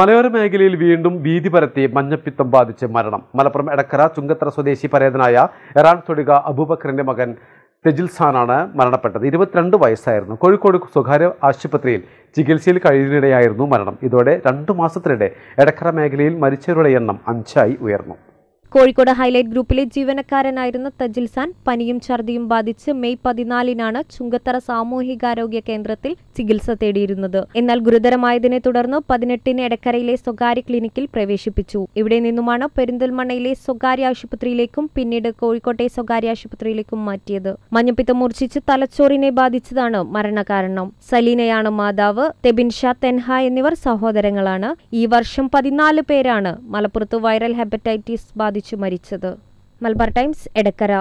മലയോര മേഖലയിൽ വീണ്ടും ഭീതി പരത്തി മഞ്ഞപ്പിത്തം ബാധിച്ച് മരണം മലപ്പുറം എടക്കര ചുങ്കത്തറ സ്വദേശി പരേതനായ എറാൻ തൊടുക അബൂബക്കറിന്റെ മകൻ തെജിൽസാനാണ് മരണപ്പെട്ടത് ഇരുപത്തിരണ്ട് വയസ്സായിരുന്നു കോഴിക്കോട് സ്വകാര്യ ആശുപത്രിയിൽ ചികിത്സയിൽ കഴിയുന്നതിനിടെയായിരുന്നു മരണം ഇതോടെ രണ്ടു മാസത്തിനിടെ എടക്കര മേഖലയിൽ മരിച്ചവരുടെ എണ്ണം അഞ്ചായി ഉയർന്നു കോഴിക്കോട് ഹൈലൈറ്റ് ഗ്രൂപ്പിലെ ജീവനക്കാരനായിരുന്ന തജിൽസാൻ പനിയും ഛർദിയും ബാധിച്ച് മെയ് പതിനാലിനാണ് ചുങ്കത്തറ സാമൂഹികാരോഗ്യ കേന്ദ്രത്തിൽ ചികിത്സ തേടിയിരുന്നത് എന്നാൽ ഗുരുതരമായതിനെ തുടർന്ന് പതിനെട്ടിന് എടക്കരയിലെ സ്വകാര്യ ക്ലിനിക്കിൽ പ്രവേശിപ്പിച്ചു ഇവിടെ നിന്നുമാണ് പെരിന്തൽമണ്ണയിലെ സ്വകാര്യ ആശുപത്രിയിലേക്കും പിന്നീട് കോഴിക്കോട്ടെ സ്വകാര്യ ആശുപത്രിയിലേക്കും മാറ്റിയത് മഞ്ഞപ്പിത്തം മൂർച്ഛിച്ച് തലച്ചോറിനെ ബാധിച്ചതാണ് മരണകാരണം സലീനയാണ് മാതാവ് തെബിൻ ഷാ തെൻഹ എന്നിവർ സഹോദരങ്ങളാണ് ഈ വർഷം പതിനാല് പേരാണ് മലപ്പുറത്ത് വൈറൽ ഹെപ്പറ്റൈറ്റിസ് ബാധിച്ചു കുടിച്ചു മരിച്ചത് മലബാർ ടൈംസ് എടക്കര